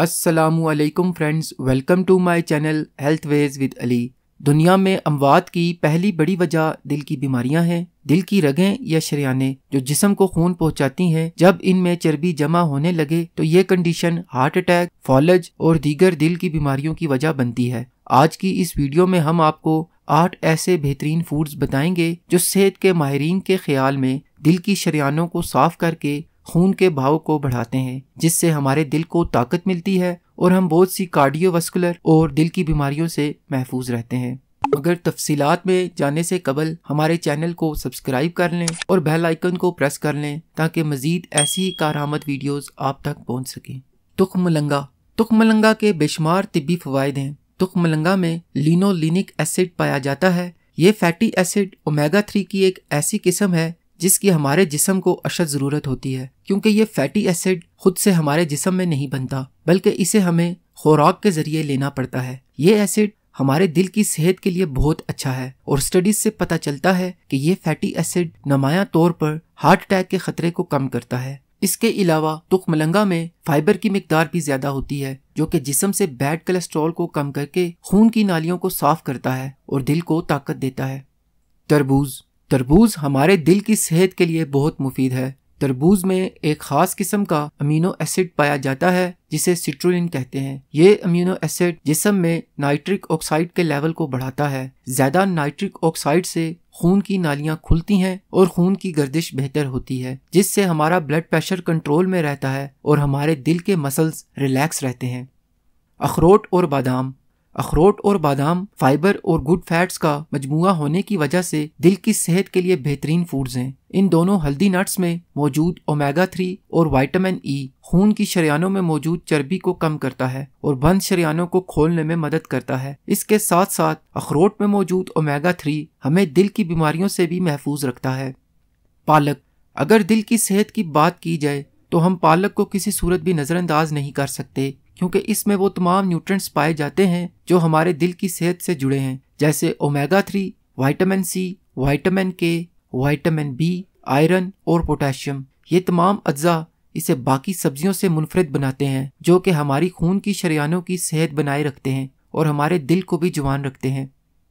असलकम friends welcome to my channel health ways with Ali दुनिया में अमवात की पहली बड़ी वजह दिल की बीमारियां हैं दिल की रगें या शरियाने जो जिसम को खून पहुंचाती हैं जब इनमें चर्बी जमा होने लगे तो ये कंडीशन हार्ट अटैक फॉलज और दीगर दिल की बीमारियों की वजह बनती है आज की इस वीडियो में हम आपको आठ ऐसे बेहतरीन फूड्स बताएंगे जो सेहत के माहरीन के ख्याल में दिल की शरियानों को साफ करके खून के भाव को बढ़ाते हैं जिससे हमारे दिल को ताकत मिलती है और हम बहुत सी कार्डियोवास्कुलर और दिल की बीमारियों से महफूज रहते हैं अगर तफसीलात में जाने से कबल हमारे चैनल को सब्सक्राइब कर लें और बेल आइकन को प्रेस कर लें ताकि मज़ीद ऐसी ही कारआमद वीडियोस आप तक पहुंच सकें तुख मलंगा तुख मलंगा के बेशुमार तिबी फवायद हैं तुख मलंगा में लिनोलिनिक एसिड पाया जाता है ये फैटी एसिड ओमेगा थ्री की एक ऐसी किस्म है जिसकी हमारे जिसम को अशद ज़रूरत होती है क्योंकि ये फैटी एसिड खुद से हमारे जिसम में नहीं बनता बल्कि इसे हमें खुराक के ज़रिए लेना पड़ता है ये एसिड हमारे दिल की सेहत के लिए बहुत अच्छा है और स्टडीज से पता चलता है कि ये फैटी एसिड नमाया तौर पर हार्ट अटैक के खतरे को कम करता है इसके अलावा तुख मलंगा में फाइबर की मकदार भी ज्यादा होती है जो कि जिसम से बैड कोलेस्ट्रॉल को कम करके खून की नालियों को साफ करता है और दिल को ताकत देता है तरबूज तरबूज हमारे दिल की सेहत के लिए बहुत मुफीद है तरबूज में एक खास किस्म का अमीनो एसिड पाया जाता है जिसे सिट्रोलिन कहते हैं ये अमीनो एसिड जिसम में नाइट्रिक ऑक्साइड के लेवल को बढ़ाता है ज्यादा नाइट्रिक ऑक्साइड से खून की नालियां खुलती हैं और खून की गर्दिश बेहतर होती है जिससे हमारा ब्लड प्रेशर कंट्रोल में रहता है और हमारे दिल के मसल्स रिलैक्स रहते हैं अखरोट और बादाम अखरोट और बादाम फाइबर और गुड फैट्स का मजमु होने की वजह से दिल की सेहत के लिए बेहतरीन फूड्स हैं इन दोनों हल्दी नट्स में मौजूद ओमेगा थ्री और वाइटामिन ई e, खून की शरियानों में मौजूद चर्बी को कम करता है और बंद शरियानों को खोलने में मदद करता है इसके साथ साथ अखरोट में मौजूद ओमेगा थ्री हमें दिल की बीमारियों से भी महफूज रखता है पालक अगर दिल की सेहत की बात की जाए तो हम पालक को किसी सूरत भी नज़रअंदाज नहीं कर सकते क्योंकि इसमें वो तमाम न्यूट्रंट्स पाए जाते हैं जो हमारे दिल की सेहत से जुड़े हैं जैसे omega three vitamin C vitamin K vitamin B iron और पोटेशियम ये तमाम अज्जा इसे बाकी सब्जियों से मुनफरद बनाते हैं जो कि हमारी खून की शरियानों की सेहत बनाए रखते हैं और हमारे दिल को भी जवान रखते हैं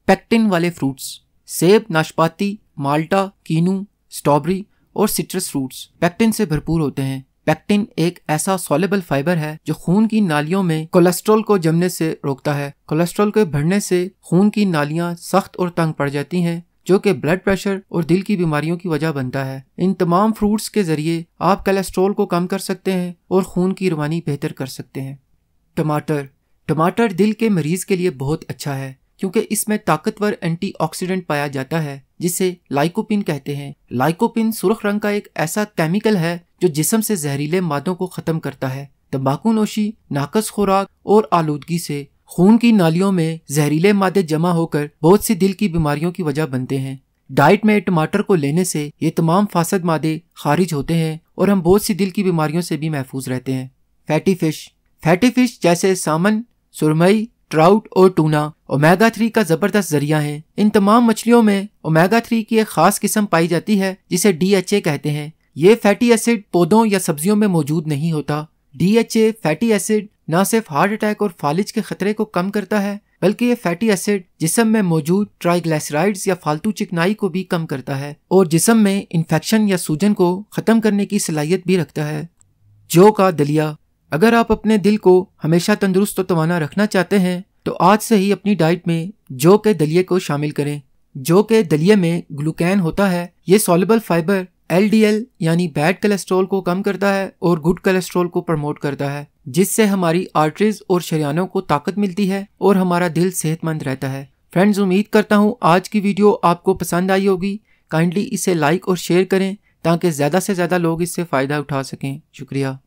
पैक्टिन वाले फ्रूट्स सेब नाशपाती माल्टा कीनू स्ट्रॉबेरी और सिट्रस फ्रूट्स पैक्टिन से भरपूर होते हैं पैक्टिन एक ऐसा सोलेबल फाइबर है जो खून की नालियों में कोलेस्ट्रॉल को जमने से रोकता है कोलेस्ट्रॉल के बढ़ने से खून की नालियां सख्त और तंग पड़ जाती हैं जो कि ब्लड प्रेशर और दिल की बीमारियों की वजह बनता है इन तमाम फ्रूट्स के जरिए आप कोलेस्ट्रॉल को कम कर सकते हैं और खून की रवानी बेहतर कर सकते हैं टमाटर टमाटर दिल के मरीज के लिए बहुत अच्छा है क्योंकि इसमें ताकतवर एंटीऑक्सीडेंट पाया जाता है जिसे लाइकोपिन कहते हैं लाइकोपिन सुरख रंग का एक ऐसा केमिकल है जो जिसम से जहरीले मादों को खत्म करता है तम्बाकू नोशी नाकस खुराक और आलूदगी से खून की नालियों में जहरीले मादे जमा होकर बहुत सी दिल की बीमारियों की वजह बनते हैं डाइट में टमाटर को लेने से ये तमाम फासद मादे खारिज होते हैं और हम बहुत सी दिल की बीमारियों से भी महफूज रहते हैं फैटी फिश फैटी फिश जैसे सामन सुरमई ट्राउट और टूना ओमेगा थ्री का जबरदस्त जरिया है इन तमाम मछलियों में ओमेगा थ्री की एक खास किस्म पाई जाती है जिसे डी कहते हैं ये फैटी एसिड पौधों या सब्जियों में मौजूद नहीं होता डी फैटी एसिड न सिर्फ हार्ट अटैक और फालिज के खतरे को कम करता है बल्कि ये फैटी एसिड जिसम में मौजूद ट्राइग्लाइसराइड्स या फालतू चिकनाई को भी कम करता है और जिसम में इन्फेक्शन या सूजन को खत्म करने की सलाहियत भी रखता है जो का दलिया अगर आप अपने दिल को हमेशा तंदुरुस्त तो तवाना रखना चाहते हैं तो आज से ही अपनी डाइट में जौ के दलिये को शामिल करें जौ के दलिये में ग्लूकैन होता है ये सॉलेबल फाइबर एल यानी बैड कोलेस्ट्रॉल को कम करता है और गुड कोलेस्ट्रॉल को प्रमोट करता है जिससे हमारी आर्टरीज और शरियानों को ताकत मिलती है और हमारा दिल सेहतमंद रहता है फ्रेंड्स उम्मीद करता हूँ आज की वीडियो आपको पसंद आई होगी काइंडली इसे लाइक और शेयर करें ताकि ज़्यादा से ज़्यादा लोग इससे फ़ायदा उठा सकें शुक्रिया